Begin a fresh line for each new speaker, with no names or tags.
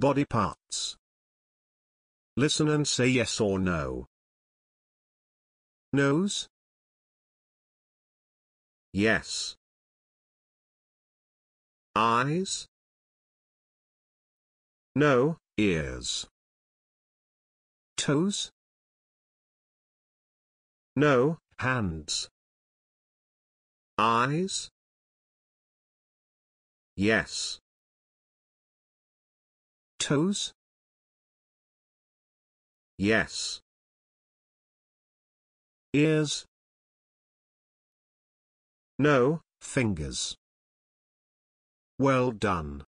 Body parts. Listen and say yes or no. Nose? Yes. Eyes? No, ears. Toes? No, hands. Eyes? Yes toes? Yes. Ears? No, fingers. Well done.